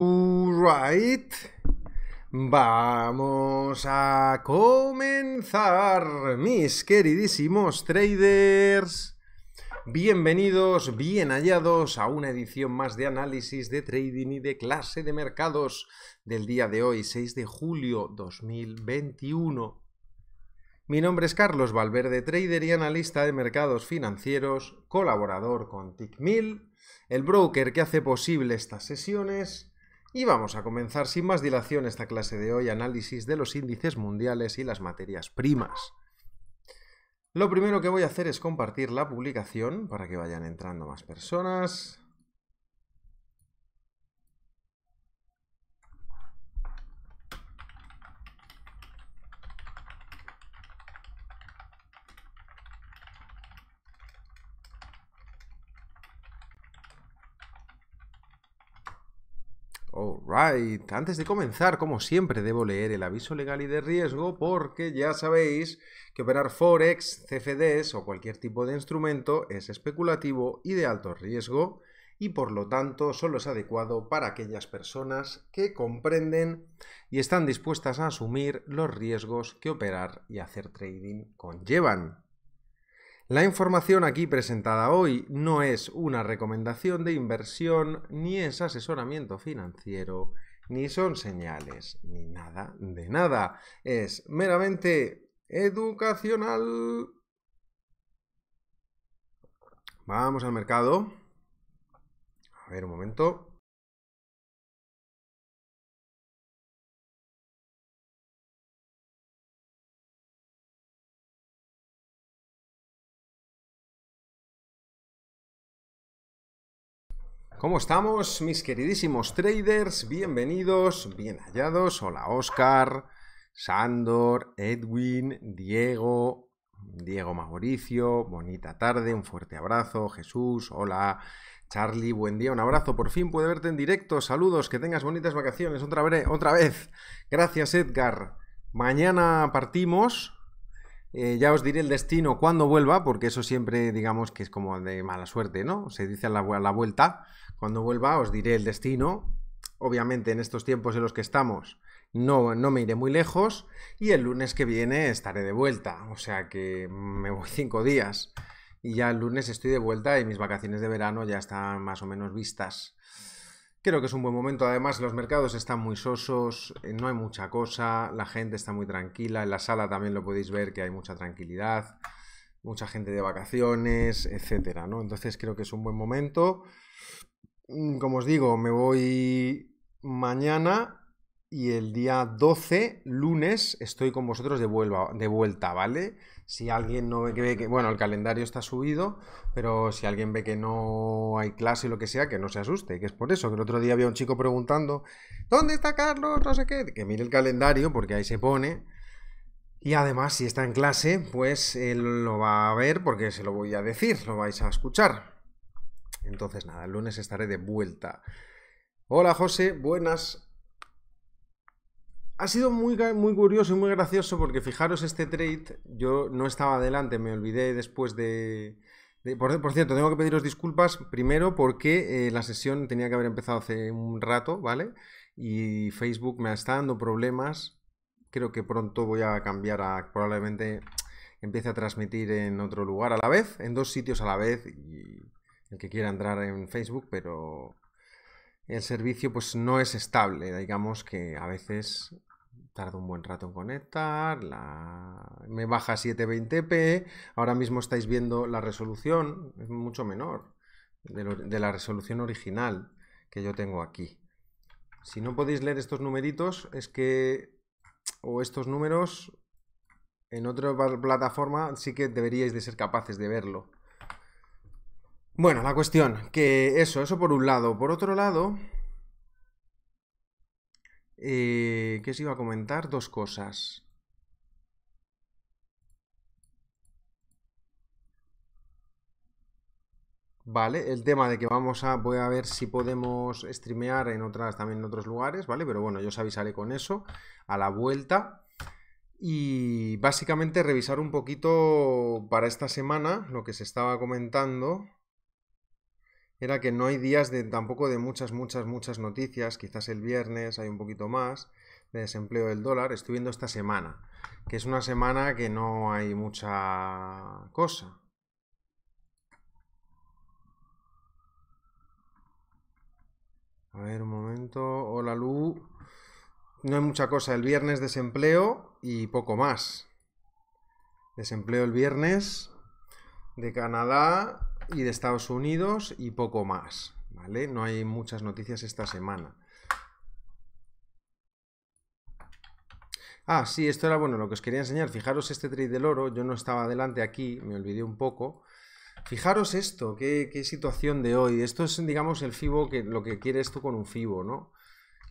Right. Vamos a comenzar, mis queridísimos traders. Bienvenidos, bien hallados a una edición más de análisis de trading y de clase de mercados del día de hoy, 6 de julio 2021. Mi nombre es Carlos Valverde, trader y analista de mercados financieros, colaborador con TICMIL, el broker que hace posible estas sesiones y vamos a comenzar sin más dilación esta clase de hoy, análisis de los índices mundiales y las materias primas. Lo primero que voy a hacer es compartir la publicación para que vayan entrando más personas. antes de comenzar, como siempre, debo leer el aviso legal y de riesgo porque ya sabéis que operar Forex, CFDs o cualquier tipo de instrumento es especulativo y de alto riesgo y por lo tanto solo es adecuado para aquellas personas que comprenden y están dispuestas a asumir los riesgos que operar y hacer trading conllevan. La información aquí presentada hoy no es una recomendación de inversión, ni es asesoramiento financiero, ni son señales, ni nada de nada. Es meramente educacional. Vamos al mercado. A ver un momento. ¿Cómo estamos, mis queridísimos traders? Bienvenidos, bien hallados. Hola, Oscar, Sandor, Edwin, Diego, Diego Mauricio. Bonita tarde, un fuerte abrazo. Jesús, hola. Charlie, buen día, un abrazo, por fin puede verte en directo, saludos, que tengas bonitas vacaciones, otra, vez. otra vez. Gracias Edgar. Mañana partimos, eh, ya os diré el destino cuando vuelva, porque eso siempre digamos que es como de mala suerte, ¿no? Se dice a la, vuelta. Cuando vuelva os diré el destino. Obviamente en estos tiempos en los que estamos no, no me iré muy lejos y el lunes que viene estaré de vuelta. O sea que me voy cinco días y ya el lunes estoy de vuelta y mis vacaciones de verano ya están más o menos vistas. Creo que es un buen momento. Además, los mercados están muy sosos, eh, no hay mucha cosa, la gente está muy tranquila. En la sala también lo podéis ver que hay mucha tranquilidad, mucha gente de vacaciones, etcétera, ¿no? Entonces creo que es un buen momento. Mm, como os digo, me voy mañana y el día 12, lunes, estoy con vosotros de, de vuelta, ¿vale? Si alguien no ve que, que, bueno, el calendario está subido, pero si alguien ve que no hay clase o lo que sea, que no se asuste, que es por eso, que el otro día había un chico preguntando, ¿dónde está Carlos? No sé qué, que mire el calendario porque ahí se pone. Y además, si está en clase, pues él lo va a ver porque se lo voy a decir, lo vais a escuchar. Entonces, nada, el lunes estaré de vuelta. Hola José, buenas ha sido muy, muy curioso y muy gracioso porque fijaros este trade, yo no estaba adelante, me olvidé después de... por, cierto, tengo que pediros disculpas primero porque eh, la sesión tenía que haber empezado hace un rato, ¿vale? Y Facebook me está dando problemas. Creo que pronto voy a cambiar a probablemente empiece a transmitir en otro lugar a la vez, en dos sitios a la vez, y el que quiera entrar en Facebook, pero el servicio pues no es estable, digamos que a veces tarda un buen rato en conectar, me baja a 720p, ahora mismo estáis viendo la resolución, es mucho menor de, de la resolución original que yo tengo aquí. Si no podéis leer estos numeritos es que, o estos números, en otra plataforma sí que deberíais de ser capaces de verlo. Bueno, la cuestión, que eso, eso por un lado. Por otro lado, eh, ¿qué os iba a comentar? Dos cosas. Vale, el tema de que vamos a, voy a ver si podemos streamear en otras, también en otros lugares, ¿vale? Pero bueno, yo os avisaré con eso a la vuelta. Y básicamente revisar un poquito para esta semana lo que se estaba comentando era que no hay días de tampoco de muchas, muchas, muchas noticias. Quizás el viernes hay un poquito más de desempleo del dólar. Estoy viendo esta semana, que es una semana que no hay mucha cosa. A ver, un momento. Hola, Lu. No hay mucha cosa. El viernes desempleo y poco más. Desempleo el viernes de Canadá y de Estados Unidos y poco más, ¿vale? No hay muchas noticias esta semana. Ah, sí, esto era bueno, lo que os quería enseñar. Fijaros este trade del oro, yo no estaba adelante aquí, me olvidé un poco. Fijaros esto, qué, situación de hoy. Esto es, digamos, el FIBO, que, lo que quieres tú con un FIBO, ¿no?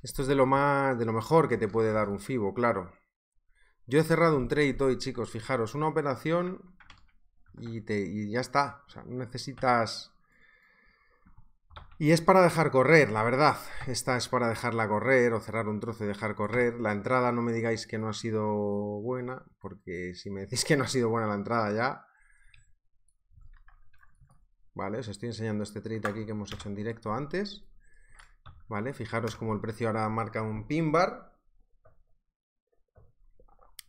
Esto es de lo, más, de lo mejor que te puede dar un FIBO, claro. Yo he cerrado un trade hoy, chicos, fijaros, una operación y, ya está. O sea, necesitas... Y es para dejar correr, la verdad. Esta es para dejarla correr o cerrar un trozo y dejar correr. La entrada no me digáis que no ha sido buena, porque si me decís que no ha sido buena la entrada ya... Vale, os estoy enseñando este trade aquí que hemos hecho en directo antes. Vale, fijaros como el precio ahora marca un pin bar.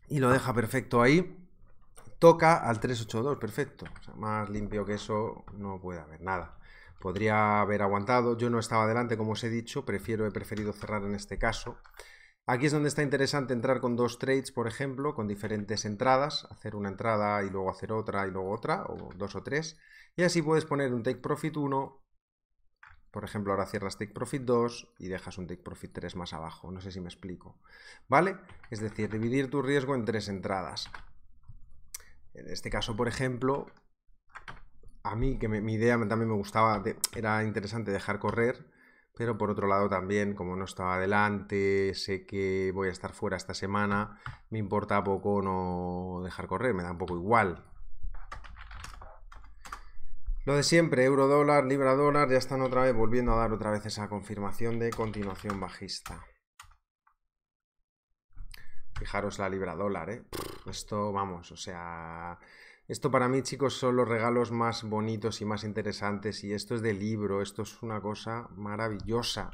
Y lo deja perfecto ahí toca al 382, perfecto. sea, más limpio que eso no puede haber nada. Podría haber aguantado, yo no estaba adelante como os he dicho, prefiero, he preferido cerrar en este caso. Aquí es donde está interesante entrar con dos trades, por ejemplo, con diferentes entradas, hacer una entrada y luego hacer otra y luego otra, o dos o tres, y así puedes poner un take profit 1, por ejemplo, ahora cierras take profit 2 y dejas un take profit 3 más abajo, no sé si me explico, ¿vale? Es decir, dividir tu riesgo en tres entradas. En este caso, por ejemplo, a mí, que mi idea también me gustaba, era interesante dejar correr, pero por otro lado también, como no estaba adelante, sé que voy a estar fuera esta semana, me importa poco no dejar correr, me da un poco igual. Lo de siempre, euro dólar, libra dólar, ya están otra vez volviendo a dar otra vez esa confirmación de continuación bajista fijaros la libra dólar, ¿eh? Esto, vamos, o sea... Esto para mí, chicos, son los regalos más bonitos y más interesantes. Y esto es de libro, esto es una cosa maravillosa.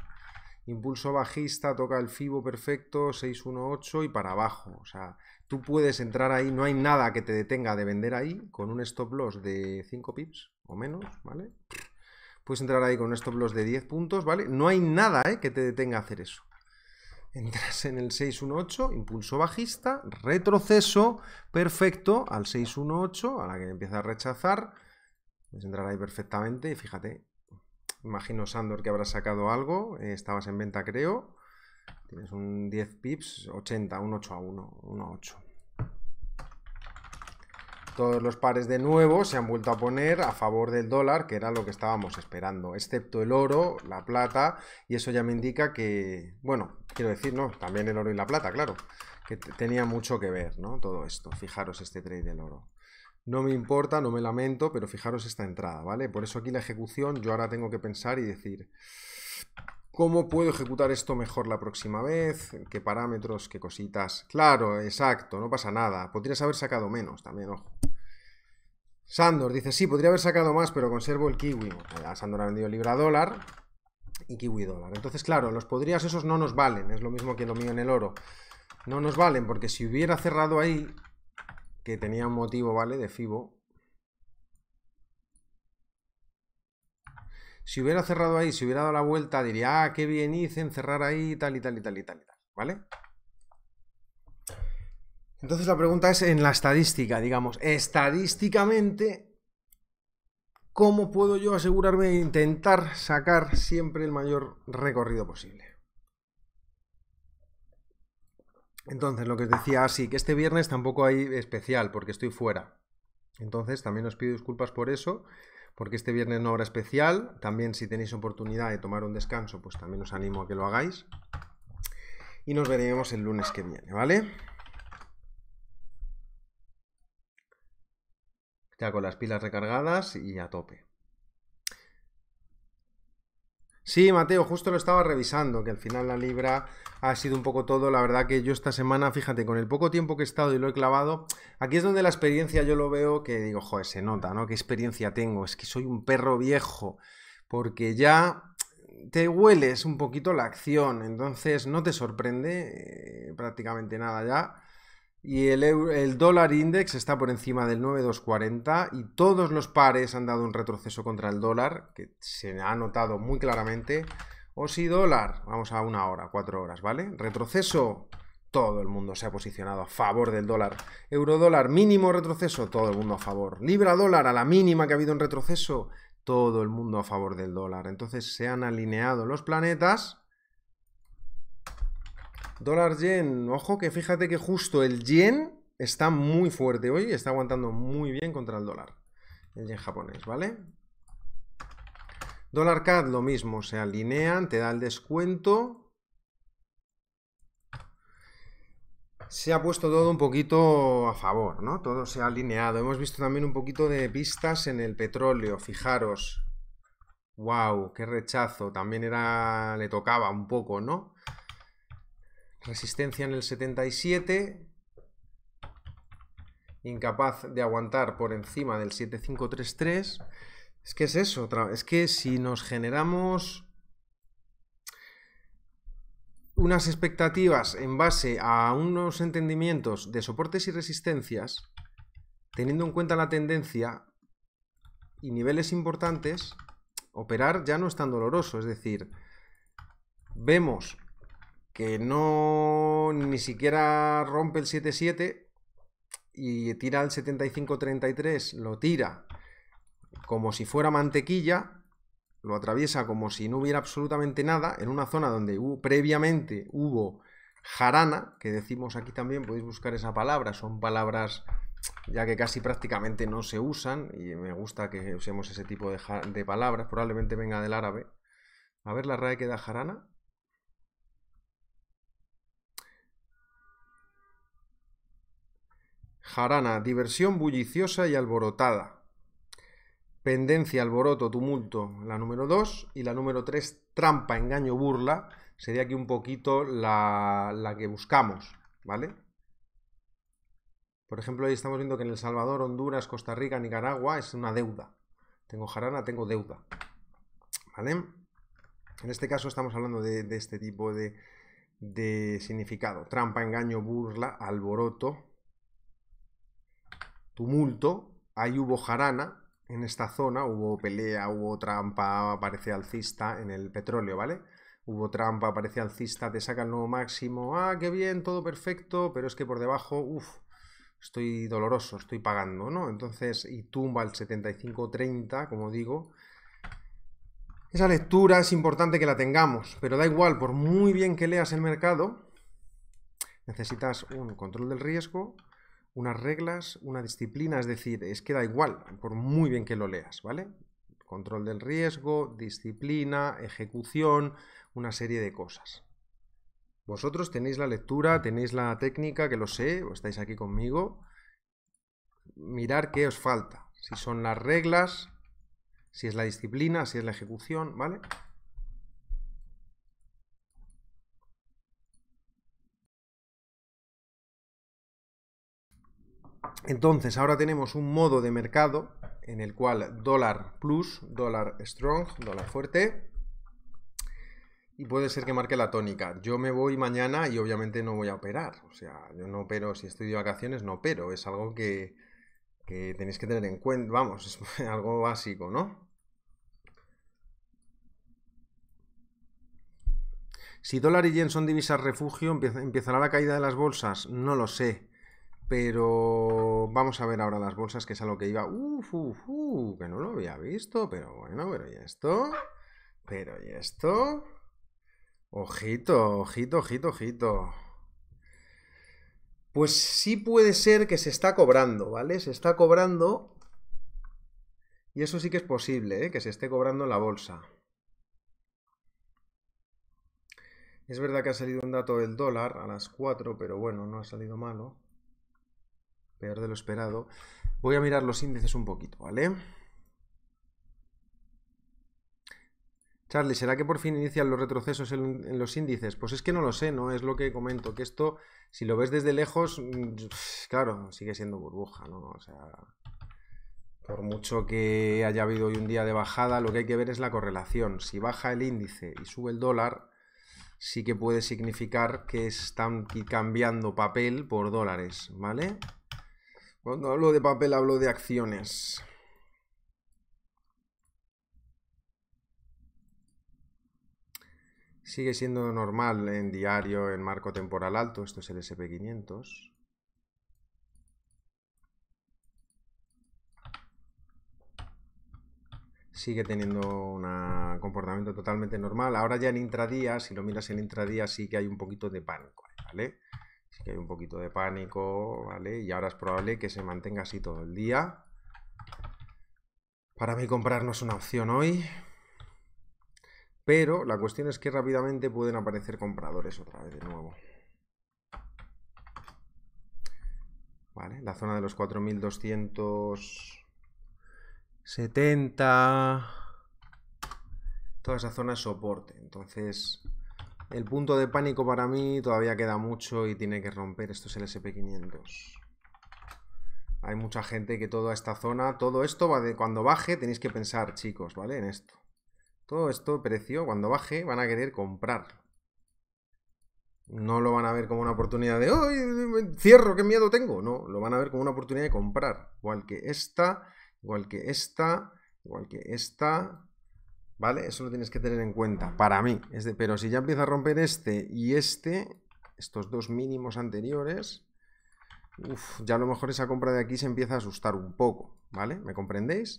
Impulso bajista, toca el FIBO perfecto, 618 y para abajo. O sea, tú puedes entrar ahí, no hay nada que te detenga de vender ahí con un stop loss de 5 pips o menos, ¿vale? Puedes entrar ahí con un stop loss de 10 puntos, ¿vale? No hay nada ¿eh? que te detenga a hacer eso. Entras en el 618, impulso bajista, retroceso perfecto al 618, a la que empieza a rechazar. Puedes entrar ahí perfectamente y fíjate, imagino Sandor que habrá sacado algo, eh, estabas en venta creo, tienes un 10 pips, 80, un 8 a 1, 1 a 8. Todos los pares de nuevo se han vuelto a poner a favor del dólar, que era lo que estábamos esperando, excepto el oro, la plata, y eso ya me indica que, bueno, quiero decir, no, también el oro y la plata, claro, que tenía mucho que ver, ¿no? Todo esto, fijaros este trade del oro. No me importa, no me lamento, pero fijaros esta entrada, ¿vale? Por eso aquí la ejecución, yo ahora tengo que pensar y decir, ¿Cómo puedo ejecutar esto mejor la próxima vez? ¿Qué parámetros? ¿Qué cositas? Claro, exacto, no pasa nada. Podrías haber sacado menos también, ojo. Sandor dice, sí, podría haber sacado más, pero conservo el kiwi. Eh, a Sandor ha vendido libra dólar y kiwi dólar. Entonces, claro, los podrías esos no nos valen. Es lo mismo que lo mío en el oro. No nos valen, porque si hubiera cerrado ahí, que tenía un motivo, ¿vale? De FIBO. Si hubiera cerrado ahí, si hubiera dado la vuelta, diría, ah, qué bien hice en cerrar ahí, tal y tal y tal y tal y tal, ¿vale? Entonces la pregunta es en la estadística, digamos, estadísticamente, ¿cómo puedo yo asegurarme de intentar sacar siempre el mayor recorrido posible? Entonces, lo que os decía así, ah, que este viernes tampoco hay especial porque estoy fuera. Entonces, también os pido disculpas por eso, porque este viernes no habrá especial. También si tenéis oportunidad de tomar un descanso, pues también os animo a que lo hagáis. Y nos veremos el lunes que viene, ¿vale? ya con las pilas recargadas y a tope. Sí, Mateo, justo lo estaba revisando, que al final la libra ha sido un poco todo. La verdad que yo esta semana, fíjate, con el poco tiempo que he estado y lo he clavado, aquí es donde la experiencia yo lo veo que digo, joder, se nota, ¿no? ¿Qué experiencia tengo? Es que soy un perro viejo, porque ya te hueles un poquito la acción, entonces no te sorprende eh, prácticamente nada ya y el, dólar index está por encima del 9,240 y todos los pares han dado un retroceso contra el dólar, que se ha notado muy claramente. O si dólar, vamos a una hora, cuatro horas, ¿vale? Retroceso, todo el mundo se ha posicionado a favor del dólar. Euro dólar, mínimo retroceso, todo el mundo a favor. Libra dólar, a la mínima que ha habido un retroceso, todo el mundo a favor del dólar. Entonces se han alineado los planetas Dólar yen, ojo que fíjate que justo el yen está muy fuerte hoy, está aguantando muy bien contra el dólar, el yen japonés, ¿vale? Dólar CAD lo mismo, se alinean, te da el descuento. Se ha puesto todo un poquito a favor, ¿no? Todo se ha alineado. Hemos visto también un poquito de pistas en el petróleo, fijaros. ¡Wow! ¡Qué rechazo! También era. le tocaba un poco, ¿no? Resistencia en el 77. Incapaz de aguantar por encima del 7533. Es que es eso, es que si nos generamos unas expectativas en base a unos entendimientos de soportes y resistencias, teniendo en cuenta la tendencia y niveles importantes, operar ya no es tan doloroso. Es decir, vemos que no ni siquiera rompe el 7-7 y tira el 75-33, lo tira como si fuera mantequilla, lo atraviesa como si no hubiera absolutamente nada, en una zona donde previamente hubo jarana, que decimos aquí también, podéis buscar esa palabra, son palabras ya que casi prácticamente no se usan, y me gusta que usemos ese tipo de, de palabras, probablemente venga del árabe. A ver la RAE que da jarana. Jarana, diversión bulliciosa y alborotada. Pendencia, alboroto, tumulto, la número 2. Y la número 3, trampa, engaño, burla. Sería aquí un poquito la, que buscamos, ¿vale? Por ejemplo, ahí estamos viendo que en El Salvador, Honduras, Costa Rica, Nicaragua es una deuda. Tengo jarana, tengo deuda. ¿Vale? En este caso estamos hablando de, este tipo de significado. Trampa, engaño, burla, alboroto, tumulto, ahí hubo jarana en esta zona, hubo pelea, hubo trampa, aparece alcista en el petróleo, ¿vale? Hubo trampa, aparece alcista, te saca el nuevo máximo, ah, qué bien, todo perfecto, pero es que por debajo, uff, estoy doloroso, estoy pagando, ¿no? Entonces, y tumba el 75 como digo. Esa lectura es importante que la tengamos, pero da igual, por muy bien que leas el mercado, necesitas un control del riesgo, unas reglas, una disciplina, es decir, es que da igual, por muy bien que lo leas, ¿vale? Control del riesgo, disciplina, ejecución, una serie de cosas. Vosotros tenéis la lectura, tenéis la técnica, que lo sé, o estáis aquí conmigo. Mirar qué os falta, si son las reglas, si es la disciplina, si es la ejecución, ¿vale? Entonces, ahora tenemos un modo de mercado en el cual dólar plus, dólar strong, dólar fuerte, y puede ser que marque la tónica. Yo me voy mañana y obviamente no voy a operar. O sea, yo no opero, si estoy de vacaciones, no opero. Es algo que, que tenéis que tener en cuenta, vamos, es algo básico, ¿no? Si dólar y yen son divisas refugio, ¿empiezará la caída de las bolsas? No lo sé. Pero vamos a ver ahora las bolsas, que es a lo que iba. Uf, uf, uf, que no lo había visto, pero bueno, pero ¿y esto? ¿Pero y esto? Ojito, ojito, ojito, ojito. Pues sí puede ser que se está cobrando, ¿vale? Se está cobrando. Y eso sí que es posible, ¿eh? que se esté cobrando la bolsa. Es verdad que ha salido un dato del dólar a las 4, pero bueno, no ha salido malo peor de lo esperado. Voy a mirar los índices un poquito, ¿vale? Charlie, ¿será que por fin inician los retrocesos en, los índices? Pues es que no lo sé, ¿no? Es lo que comento, que esto, si lo ves desde lejos, mm, claro, sigue siendo burbuja, ¿no? O sea, por mucho que haya habido hoy un día de bajada, lo que hay que ver es la correlación. Si baja el índice y sube el dólar, sí que puede significar que están cambiando papel por dólares, ¿vale? Cuando hablo de papel hablo de acciones. Sigue siendo normal en diario en marco temporal alto, esto es el SP500. Sigue teniendo un comportamiento totalmente normal. Ahora ya en intradía, si lo miras en intradía, sí que hay un poquito de pánico, ¿vale? que hay un poquito de pánico, ¿vale? Y ahora es probable que se mantenga así todo el día. Para mí comprar no es una opción hoy. Pero la cuestión es que rápidamente pueden aparecer compradores otra vez de nuevo. Vale, la zona de los 4270. Toda esa zona es soporte. Entonces, el punto de pánico para mí todavía queda mucho y tiene que romper. Esto es el SP500. Hay mucha gente que toda esta zona, todo esto va de cuando baje, tenéis que pensar, chicos, ¿vale? En esto. Todo esto, precio, cuando baje, van a querer comprar. No lo van a ver como una oportunidad de, ¡ay, cierro, qué miedo tengo! No, lo van a ver como una oportunidad de comprar. Igual que esta, igual que esta, igual que esta, ¿Vale? Eso lo tienes que tener en cuenta, para mí. pero si ya empieza a romper este y este, estos dos mínimos anteriores, ya a lo mejor esa compra de aquí se empieza a asustar un poco, ¿vale? ¿Me comprendéis?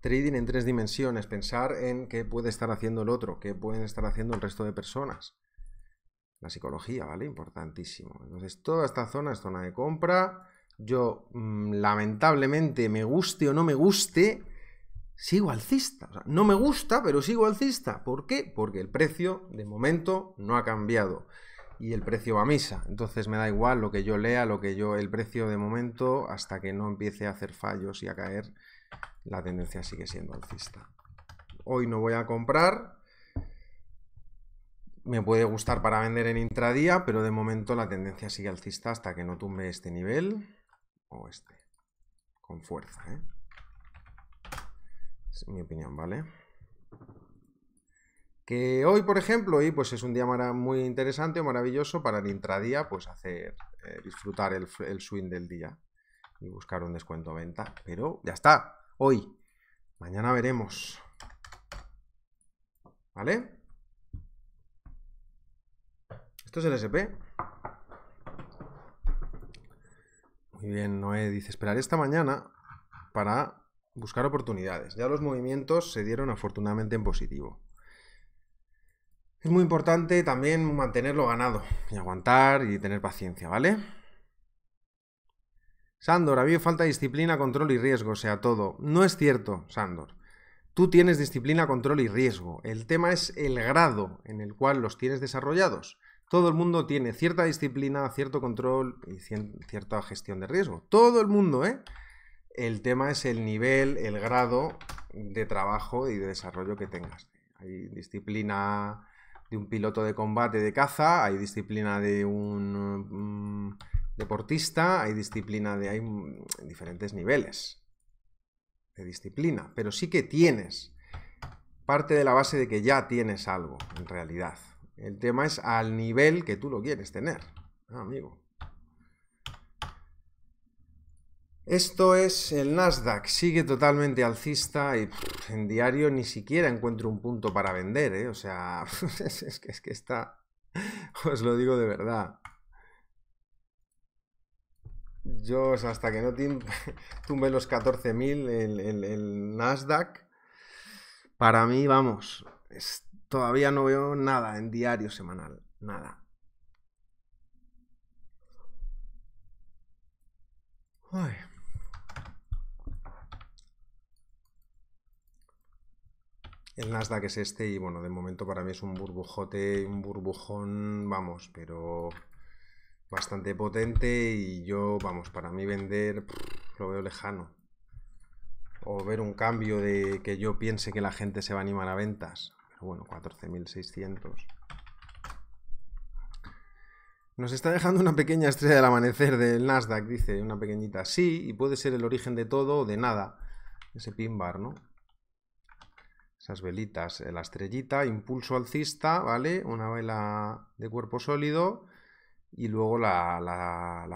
Trading en tres dimensiones, pensar en qué puede estar haciendo el otro, qué pueden estar haciendo el resto de personas. La psicología, ¿vale? Importantísimo. Entonces, toda esta zona es zona de compra. Yo, mm, lamentablemente, me guste o no me guste, sigo alcista. no me gusta, pero sigo alcista. ¿Por qué? Porque el precio de momento no ha cambiado y el precio va a misa. Entonces me da igual lo que yo lea, lo que yo el precio de momento hasta que no empiece a hacer fallos y a caer, la tendencia sigue siendo alcista. Hoy no voy a comprar. Me puede gustar para vender en intradía, pero de momento la tendencia sigue alcista hasta que no tumbe este nivel o este. Con fuerza, ¿eh? Es mi opinión, ¿vale? Que hoy, por ejemplo, y pues es un día muy interesante, maravilloso para el intradía, pues hacer, eh, disfrutar el, swing del día y buscar un descuento a venta. Pero ya está, hoy. Mañana veremos. ¿Vale? Esto es el SP. Muy bien, Noé dice, esperar esta mañana para Buscar oportunidades. Ya los movimientos se dieron afortunadamente en positivo. Es muy importante también mantenerlo ganado y aguantar y tener paciencia, ¿vale? Sandor, había falta de disciplina, control y riesgo, o sea, todo. No es cierto, Sandor. Tú tienes disciplina, control y riesgo. El tema es el grado en el cual los tienes desarrollados. Todo el mundo tiene cierta disciplina, cierto control y cierta gestión de riesgo. Todo el mundo, ¿eh? El tema es el nivel, el grado de trabajo y de desarrollo que tengas. Hay disciplina de un piloto de combate de caza, hay disciplina de un mm, deportista, hay disciplina de... hay diferentes niveles de disciplina, pero sí que tienes. Parte de la base de que ya tienes algo, en realidad. El tema es al nivel que tú lo quieres tener, amigo. Esto es el Nasdaq, sigue totalmente alcista y en diario ni siquiera encuentro un punto para vender, ¿eh? o sea, es que, está, os lo digo de verdad. Yo, hasta que no tumbe los 14.000 el, el, Nasdaq, para mí, vamos, todavía no veo nada en diario semanal, nada. El Nasdaq es este y bueno, de momento para mí es un burbujote, un burbujón, vamos, pero bastante potente y yo, vamos, para mí vender lo veo lejano. O ver un cambio de que yo piense que la gente se va a animar a ventas. Pero bueno, 14.600. Nos está dejando una pequeña estrella del amanecer del Nasdaq, dice, una pequeñita. Sí, y puede ser el origen de todo o de nada. Ese pin bar, ¿no? esas velitas, eh, la estrellita, impulso alcista, ¿vale? Una vela de cuerpo sólido y luego la,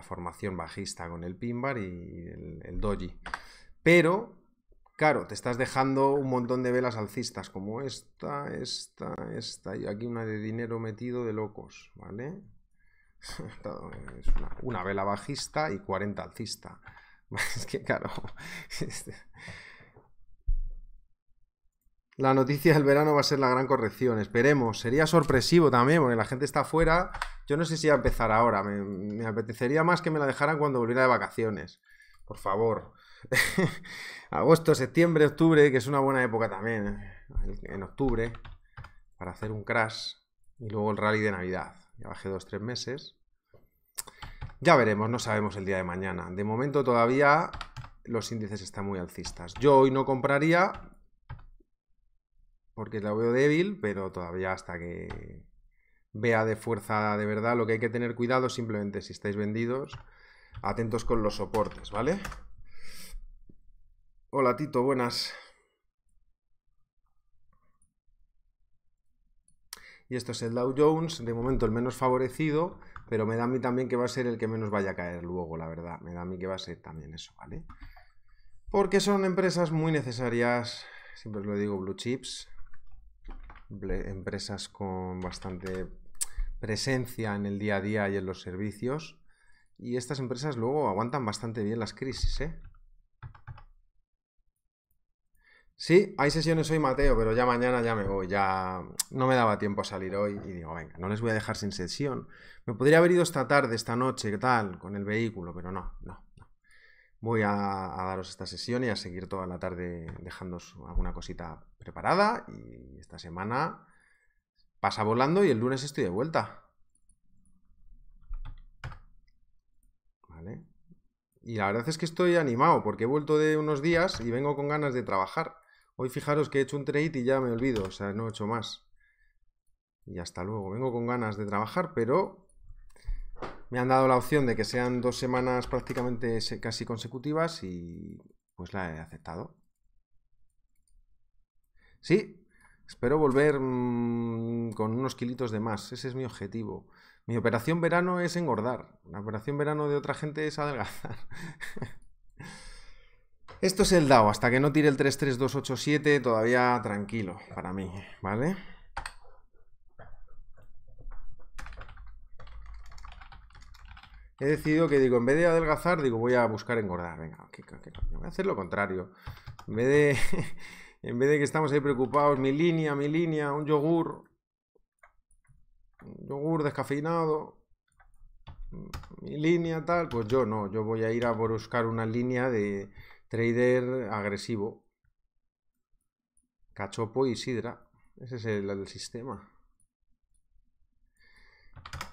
formación bajista con el pin y el, doji. Pero Claro, te estás dejando un montón de velas alcistas, como esta, esta, esta, y aquí una de dinero metido de locos, ¿vale? una, una vela bajista y 40 alcista. Es que, claro, este, la noticia del verano va a ser la gran corrección, esperemos. Sería sorpresivo también, porque la gente está fuera. Yo no sé si va a empezar ahora. Me, apetecería más que me la dejaran cuando volviera de vacaciones. Por favor. Agosto, septiembre, octubre, que es una buena época también. Eh, en octubre, para hacer un crash. Y luego el rally de Navidad. Ya bajé dos, tres meses. Ya veremos, no sabemos el día de mañana. De momento todavía los índices están muy alcistas. Yo hoy no compraría, porque la veo débil, pero todavía hasta que vea de fuerza de verdad lo que hay que tener cuidado, simplemente si estáis vendidos, atentos con los soportes, ¿vale? Hola Tito, buenas. Y esto es el Dow Jones, de momento el menos favorecido, pero me da a mí también que va a ser el que menos vaya a caer luego, la verdad. Me da a mí que va a ser también eso, ¿vale? Porque son empresas muy necesarias, siempre lo digo, blue chips, empresas con bastante presencia en el día a día y en los servicios. Y estas empresas luego aguantan bastante bien las crisis, ¿eh? Sí, hay sesiones hoy, Mateo, pero ya mañana ya me voy, ya no me daba tiempo a salir hoy y digo, venga, no les voy a dejar sin sesión. Me podría haber ido esta tarde, esta noche, qué tal, con el vehículo, pero no, no. Voy a, daros esta sesión y a seguir toda la tarde dejándos alguna cosita preparada. Y esta semana pasa volando y el lunes estoy de vuelta. ¿Vale? Y la verdad es que estoy animado porque he vuelto de unos días y vengo con ganas de trabajar. Hoy fijaros que he hecho un trade y ya me olvido, o sea, no he hecho más. Y hasta luego. Vengo con ganas de trabajar, pero me han dado la opción de que sean dos semanas prácticamente casi consecutivas y pues la he aceptado. Sí, espero volver mm, con unos kilitos de más, ese es mi objetivo. Mi operación verano es engordar, la operación verano de otra gente es adelgazar. Esto es el DAO, hasta que no tire el 33287 todavía tranquilo para mí, ¿vale? he decidido que digo, en vez de adelgazar, digo, voy a buscar engordar. Venga, Voy a hacer lo contrario. En vez de, que estamos ahí preocupados, mi línea, mi línea, un yogur, un yogur descafeinado, mi línea tal, pues yo no, yo voy a ir a buscar una línea de trader agresivo. Cachopo y sidra. Ese es el sistema.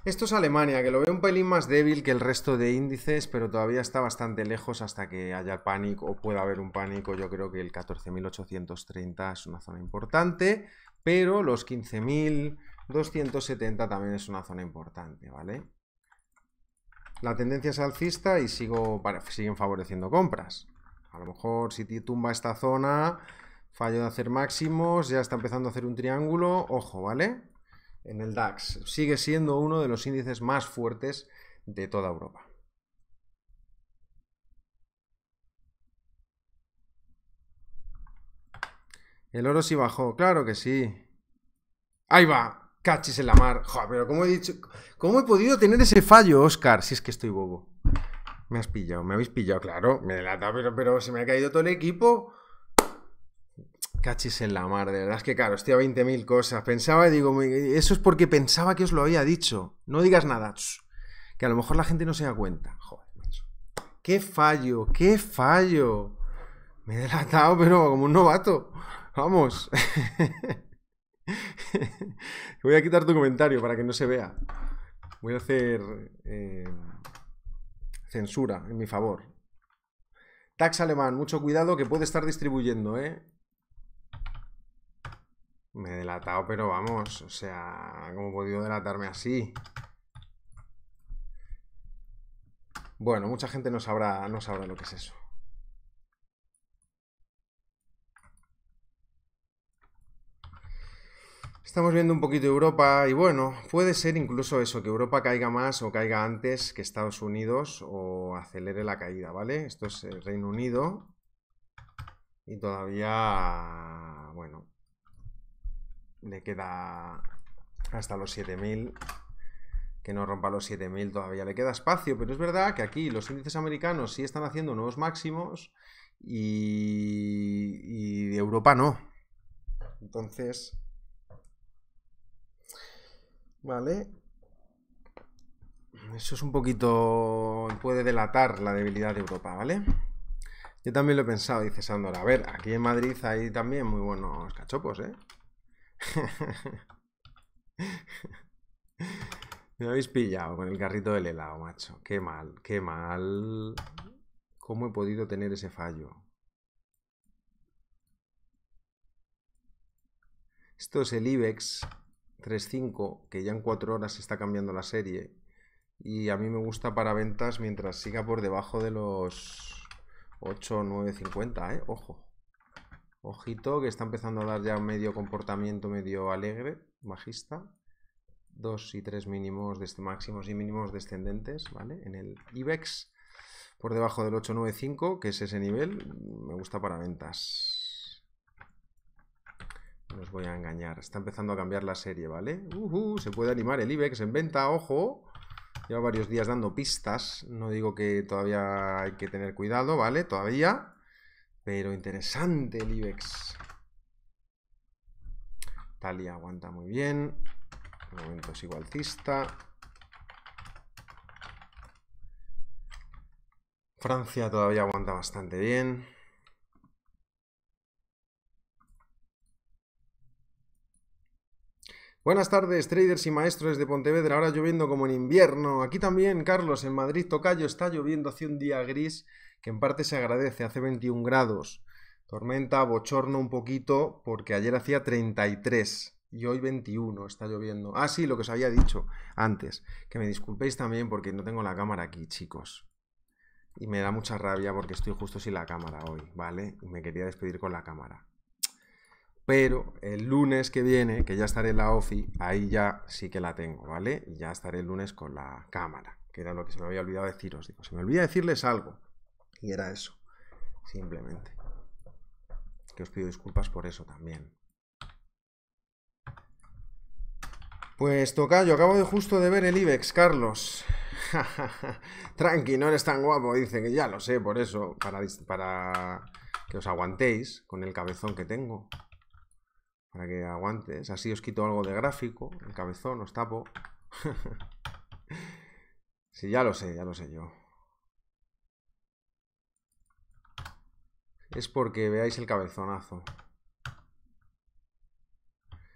Esto es Alemania, que lo veo un pelín más débil que el resto de índices, pero todavía está bastante lejos hasta que haya pánico o pueda haber un pánico. Yo creo que el 14.830 es una zona importante, pero los 15.270 también es una zona importante, ¿vale? La tendencia es alcista y sigo, siguen favoreciendo compras. A lo mejor si tumba esta zona, fallo de hacer máximos, ya está empezando a hacer un triángulo, ojo, ¿vale? en el DAX. Sigue siendo uno de los índices más fuertes de toda Europa. El oro sí bajó, claro que sí. Ahí va, cachis en la mar. Joder, pero ¿cómo he dicho? ¿Cómo he podido tener ese fallo, Oscar? Si es que estoy bobo. Me has pillado, me habéis pillado, claro. Me delata, pero, pero se me ha caído todo el equipo. Cachis en la mar, de verdad es que caro. estoy 20.000 cosas. Pensaba, y digo, eso es porque pensaba que os lo había dicho. No digas nada. Que a lo mejor la gente no se da cuenta. Joder, macho. ¡Qué fallo! ¡Qué fallo! Me he delatado, pero como un novato. Vamos. Voy a quitar tu comentario para que no se vea. Voy a hacer eh, censura en mi favor. Tax alemán, mucho cuidado que puede estar distribuyendo, ¿eh? Me he delatado, pero vamos, o sea, ¿cómo he podido delatarme así? Bueno, mucha gente no sabrá, no sabrá lo que es eso. Estamos viendo un poquito Europa y bueno, puede ser incluso eso, que Europa caiga más o caiga antes que Estados Unidos o acelere la caída, ¿vale? Esto es el Reino Unido y todavía, bueno, le queda hasta los 7000. Que no rompa los 7000 todavía. Le queda espacio, pero es verdad que aquí los índices americanos sí están haciendo nuevos máximos y, y de Europa no. Entonces... Vale. Eso es un poquito... puede delatar la debilidad de Europa, ¿vale? Yo también lo he pensado, dice Sandor. A ver, aquí en Madrid hay también muy buenos cachopos, ¿eh? Me habéis pillado con el carrito del helado, macho. Qué mal, qué mal. ¿Cómo he podido tener ese fallo? Esto es el IBEX 3.5, que ya en 4 horas está cambiando la serie. Y a mí me gusta para ventas mientras siga por debajo de los 8 9.50, ¿eh? Ojo. Ojito, que está empezando a dar ya un medio comportamiento medio alegre, bajista. Dos y tres mínimos, de este, máximos y mínimos descendentes, ¿vale? En el IBEX, por debajo del 895, que es ese nivel, me gusta para ventas. No os voy a engañar, está empezando a cambiar la serie, ¿vale? Uh se puede animar el IBEX en venta, ojo. Lleva varios días dando pistas, no digo que todavía hay que tener cuidado, ¿vale? Todavía pero interesante el IBEX. Talia aguanta muy bien. Momento es igualcista. Francia todavía aguanta bastante bien. Buenas tardes, traders y maestros de Pontevedra. Ahora lloviendo como en invierno. Aquí también, Carlos, en Madrid, Tocayo, está lloviendo, hace un día gris que en parte se agradece. Hace 21 grados, tormenta, bochorno un poquito, porque ayer hacía 33 y hoy 21 está lloviendo. Ah, sí, lo que os había dicho antes. Que me disculpéis también porque no tengo la cámara aquí, chicos. Y me da mucha rabia porque estoy justo sin la cámara hoy, ¿vale? Y me quería despedir con la cámara. Pero el lunes que viene, que ya estaré en la OFI, ahí ya sí que la tengo, ¿vale? Y ya estaré el lunes con la cámara, que era lo que se me había olvidado deciros. Digo, se me olvida decirles algo. Y era eso, simplemente. Que os pido disculpas por eso también. Pues toca, yo acabo de justo de ver el IBEX, Carlos. Tranqui, no eres tan guapo, dicen, que ya lo sé, por eso, para, para que os aguantéis con el cabezón que tengo. Para que aguantes, así os quito algo de gráfico, el cabezón, os tapo. sí, ya lo sé, ya lo sé yo. es porque veáis el cabezonazo.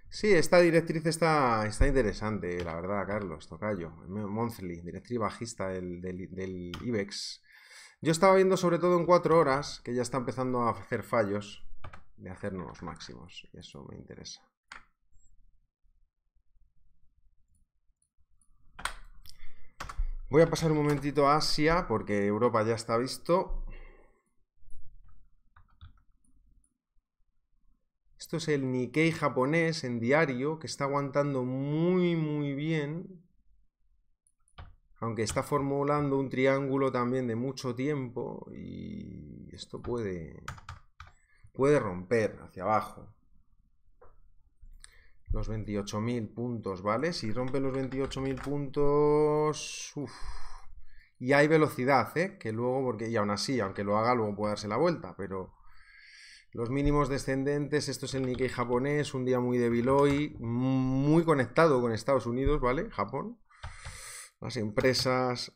Sí, esta directriz está, está interesante, la verdad, Carlos, tocayo. Monthly, directriz bajista del, IBEX. Yo estaba viendo sobre todo en cuatro horas, que ya está empezando a hacer fallos de hacernos máximos, y eso me interesa. Voy a pasar un momentito a Asia, porque Europa ya está visto. Esto es el Nikkei japonés en diario, que está aguantando muy, muy bien. Aunque está formulando un triángulo también de mucho tiempo y esto puede, puede romper hacia abajo los 28.000 puntos, ¿vale? Si rompe los 28.000 puntos... Y hay velocidad, ¿eh? Que luego, porque... Y aún así, aunque lo haga, luego puede darse la vuelta, pero... Los mínimos descendentes, esto es el Nikkei japonés, un día muy débil hoy, muy conectado con Estados Unidos, ¿vale? Japón. Las empresas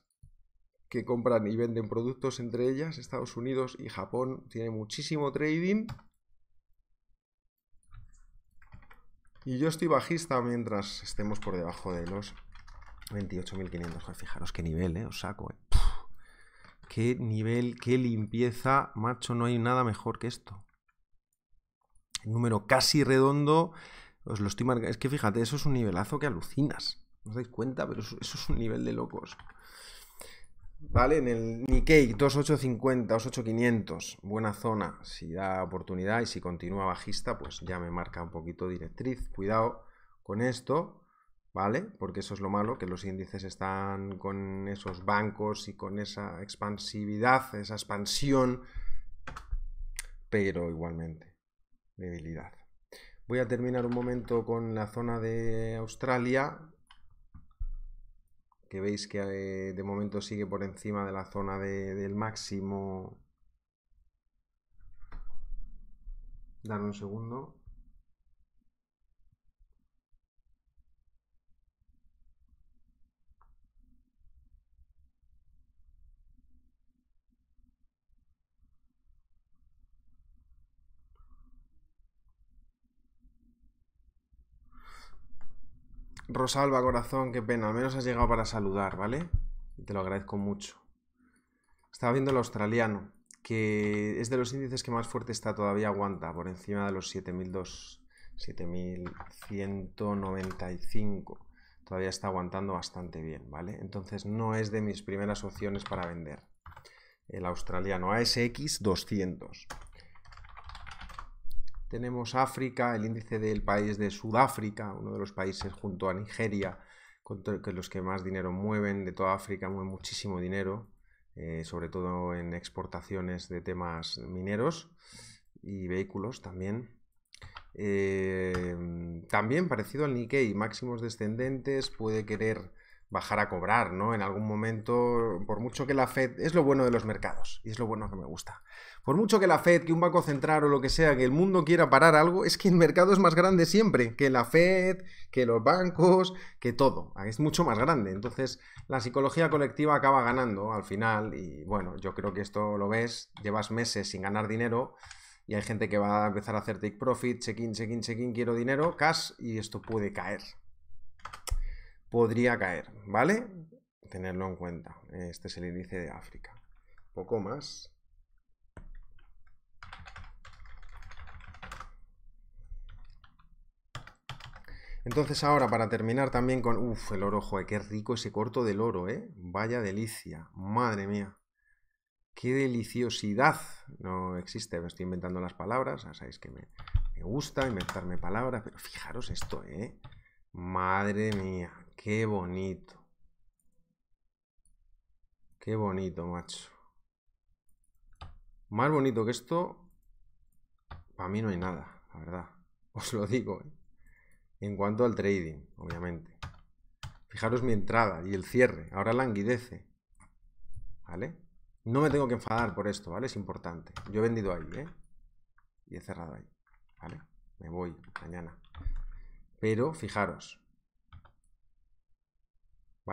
que compran y venden productos entre ellas, Estados Unidos y Japón, tiene muchísimo trading. Y yo estoy bajista mientras estemos por debajo de los 28.500. Fijaros qué nivel, ¿eh? Os saco, ¿eh? qué nivel, qué limpieza, macho, no hay nada mejor que esto número casi redondo. Os lo estoy Es que fíjate, eso es un nivelazo que alucinas. No os dais cuenta, pero eso, es un nivel de locos. ¿Vale? En el Nikkei 2850, 28500, buena zona. Si da oportunidad y si continúa bajista, pues ya me marca un poquito directriz. Cuidado con esto, ¿vale? Porque eso es lo malo, que los índices están con esos bancos y con esa expansividad, esa expansión, pero igualmente debilidad. Voy a terminar un momento con la zona de Australia, que veis que eh, de momento sigue por encima de la zona del máximo. Dar un segundo. Rosalba, corazón, qué pena. Al menos has llegado para saludar, ¿vale? Te lo agradezco mucho. Estaba viendo el australiano, que es de los índices que más fuerte está todavía, aguanta, por encima de los 7.195. Todavía está aguantando bastante bien, ¿vale? Entonces no es de mis primeras opciones para vender. El australiano ASX 200. Tenemos África, el índice del país de Sudáfrica, uno de los países junto a Nigeria, con los que más dinero mueven de toda África, mueven muchísimo dinero, eh, sobre todo en exportaciones de temas mineros y vehículos también. Eh, también parecido al Nikkei, máximos descendentes, puede querer bajar a cobrar, ¿no? En algún momento, por mucho que la Fed, es lo bueno de los mercados, y es lo bueno que me gusta. Por mucho que la Fed, que un banco central o lo que sea, que el mundo quiera parar algo, es que el mercado es más grande siempre, que la Fed, que los bancos, que todo, es mucho más grande. Entonces, la psicología colectiva acaba ganando al final, y bueno, yo creo que esto lo ves, llevas meses sin ganar dinero, y hay gente que va a empezar a hacer take profit, check-in, check-in, check-in, quiero dinero, cash, y esto puede caer podría caer, ¿vale? Tenerlo en cuenta. Este es el índice de África. Poco más. Entonces ahora para terminar también con... Uf, el oro, joder, qué rico ese corto del oro, ¿eh? Vaya delicia, madre mía. ¡Qué deliciosidad! No existe, me estoy inventando las palabras, sabéis que me gusta inventarme palabras, pero fijaros esto, ¿eh? Madre mía, Qué bonito. Qué bonito, macho. Más bonito que esto, para mí no hay nada, la verdad. Os lo digo. ¿eh? En cuanto al trading, obviamente. Fijaros mi entrada y el cierre. Ahora languidece. ¿Vale? No me tengo que enfadar por esto, ¿vale? Es importante. Yo he vendido ahí, ¿eh? Y he cerrado ahí. ¿Vale? Me voy mañana. Pero fijaros,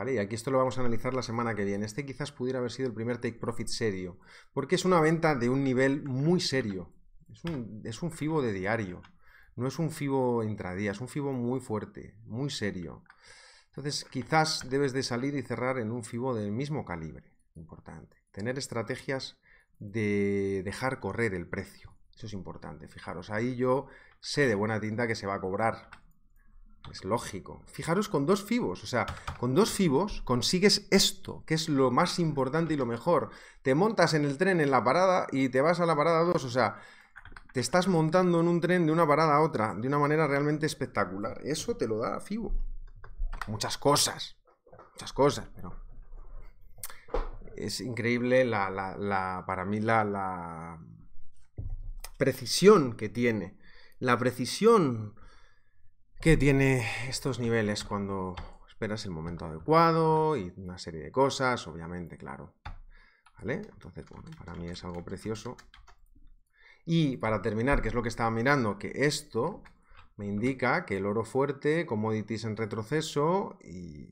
¿vale? Y aquí esto lo vamos a analizar la semana que viene. Este quizás pudiera haber sido el primer take profit serio, porque es una venta de un nivel muy serio. Es un, es un FIBO de diario, no es un FIBO intradía, es un FIBO muy fuerte, muy serio. Entonces quizás debes de salir y cerrar en un FIBO del mismo calibre, importante. Tener estrategias de dejar correr el precio, eso es importante. Fijaros, ahí yo sé de buena tinta que se va a cobrar es lógico. Fijaros, con dos fibos, o sea, con dos fibos consigues esto, que es lo más importante y lo mejor. Te montas en el tren en la parada y te vas a la parada 2, o sea, te estás montando en un tren de una parada a otra, de una manera realmente espectacular. Eso te lo da Fibo. Muchas cosas, muchas cosas, pero es increíble la, para mí la, la, precisión que tiene, la precisión que tiene estos niveles cuando esperas el momento adecuado y una serie de cosas, obviamente, claro. ¿Vale? Entonces, bueno, para mí es algo precioso. Y para terminar, qué es lo que estaba mirando, que esto me indica que el oro fuerte, commodities en retroceso y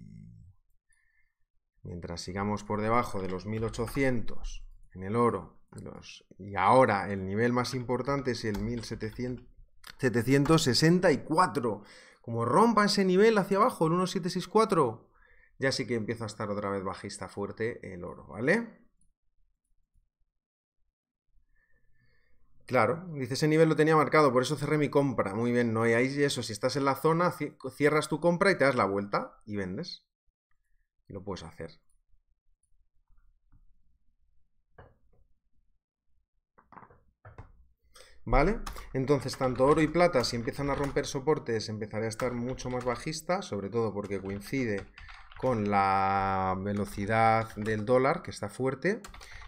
mientras sigamos por debajo de los 1800 en el oro los... y ahora el nivel más importante es el 1700 764. Como rompa ese nivel hacia abajo, el 1764, ya sí que empieza a estar otra vez bajista fuerte el oro, ¿vale? Claro, dice ese nivel lo tenía marcado, por eso cerré mi compra. Muy bien, no hay ahí eso. Si estás en la zona, cierras tu compra y te das la vuelta y vendes. Y lo puedes hacer. ¿Vale? Entonces, tanto oro y plata, si empiezan a romper soportes, empezaré a estar mucho más bajista, sobre todo porque coincide con la velocidad del dólar, que está fuerte.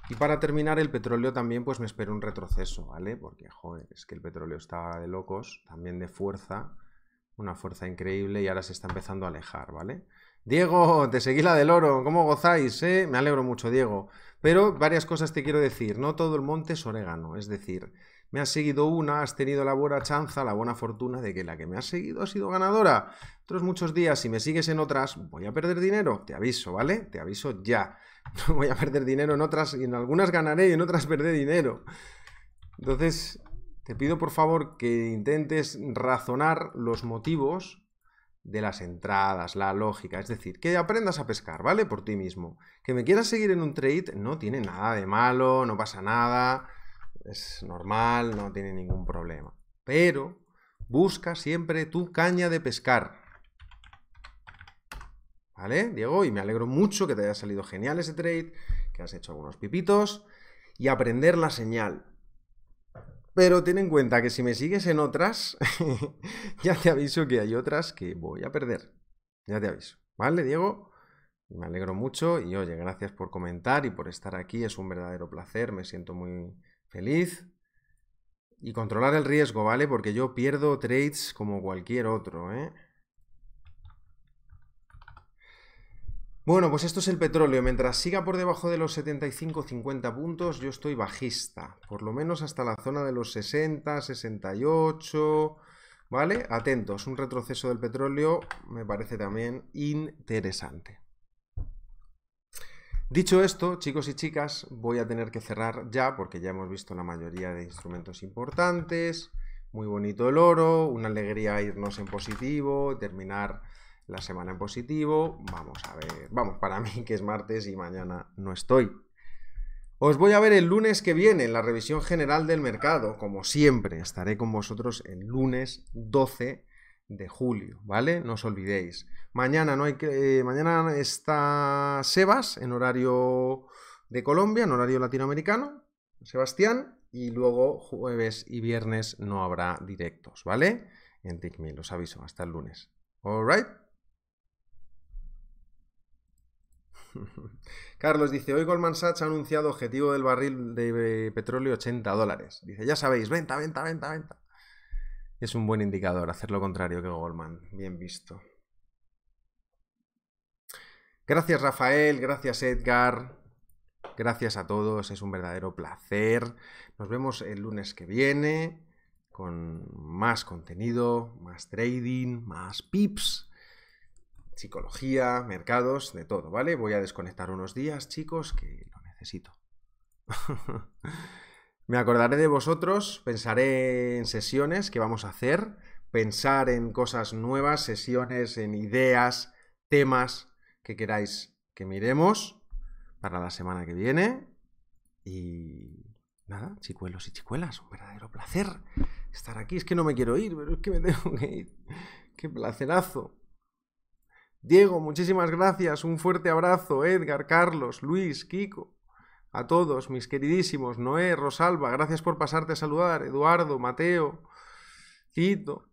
Y para terminar, el petróleo también, pues me espero un retroceso, ¿vale? Porque, joder, es que el petróleo está de locos, también de fuerza, una fuerza increíble y ahora se está empezando a alejar, ¿vale? Diego, te seguí la del oro, ¿cómo gozáis? Eh? Me alegro mucho, Diego. Pero varias cosas te quiero decir, no todo el monte es orégano, es decir, me has seguido una, has tenido la buena chanza, la buena fortuna de que la que me has seguido ha sido ganadora. Otros muchos días, si me sigues en otras, voy a perder dinero. Te aviso, ¿vale? Te aviso ya. No voy a perder dinero en otras, y en algunas ganaré y en otras perderé dinero. Entonces, te pido por favor que intentes razonar los motivos de las entradas, la lógica, es decir, que aprendas a pescar, ¿vale? Por ti mismo. Que me quieras seguir en un trade no tiene nada de malo, no pasa nada, es normal, no tiene ningún problema. Pero busca siempre tu caña de pescar. ¿Vale, Diego? Y me alegro mucho que te haya salido genial ese trade, que has hecho algunos pipitos y aprender la señal. Pero ten en cuenta que si me sigues en otras, ya te aviso que hay otras que voy a perder. Ya te aviso. ¿Vale, Diego? Me alegro mucho y oye, gracias por comentar y por estar aquí. Es un verdadero placer. Me siento muy, feliz y controlar el riesgo, ¿vale? Porque yo pierdo trades como cualquier otro, ¿eh? Bueno, pues esto es el petróleo. Mientras siga por debajo de los 75-50 puntos, yo estoy bajista. Por lo menos hasta la zona de los 60, 68, ¿vale? Atentos, un retroceso del petróleo me parece también interesante. Dicho esto, chicos y chicas, voy a tener que cerrar ya porque ya hemos visto la mayoría de instrumentos importantes. Muy bonito el oro, una alegría irnos en positivo, terminar la semana en positivo. Vamos a ver, vamos, para mí que es martes y mañana no estoy. Os voy a ver el lunes que viene en la revisión general del mercado. Como siempre, estaré con vosotros el lunes 12 de julio, ¿vale? No os olvidéis. Mañana, no hay que, eh, mañana está Sebas en horario de Colombia, en horario latinoamericano, Sebastián, y luego jueves y viernes no habrá directos, ¿vale? En TICMIL, os aviso, hasta el lunes. right? Carlos dice, hoy Goldman Sachs ha anunciado objetivo del barril de petróleo 80 dólares. Dice, ya sabéis, venta, venta, venta, venta. Es un buen indicador hacer lo contrario que Goldman. Bien visto. Gracias Rafael, gracias Edgar, gracias a todos, es un verdadero placer. Nos vemos el lunes que viene con más contenido, más trading, más pips, psicología, mercados, de todo, ¿vale? Voy a desconectar unos días, chicos, que lo necesito. Me acordaré de vosotros, pensaré en sesiones que vamos a hacer, pensar en cosas nuevas, sesiones, en ideas, temas que queráis que miremos para la semana que viene. Y nada, chicuelos y chicuelas, un verdadero placer estar aquí. Es que no me quiero ir, pero es que me tengo que ir. Qué placerazo. Diego, muchísimas gracias. Un fuerte abrazo. Edgar, Carlos, Luis, Kiko a todos, mis queridísimos, Noé, Rosalba, gracias por pasarte a saludar, Eduardo, Mateo, Tito,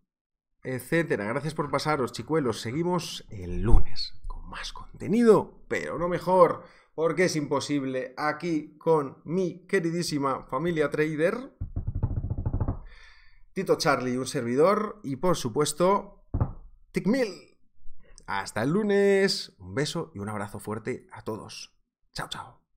etcétera. Gracias por pasaros, chicuelos. Seguimos el lunes con más contenido, pero no mejor, porque es imposible aquí con mi queridísima familia trader, Tito Charlie, un servidor, y por supuesto, Tickmill. Hasta el lunes, un beso y un abrazo fuerte a todos. Chao, chao.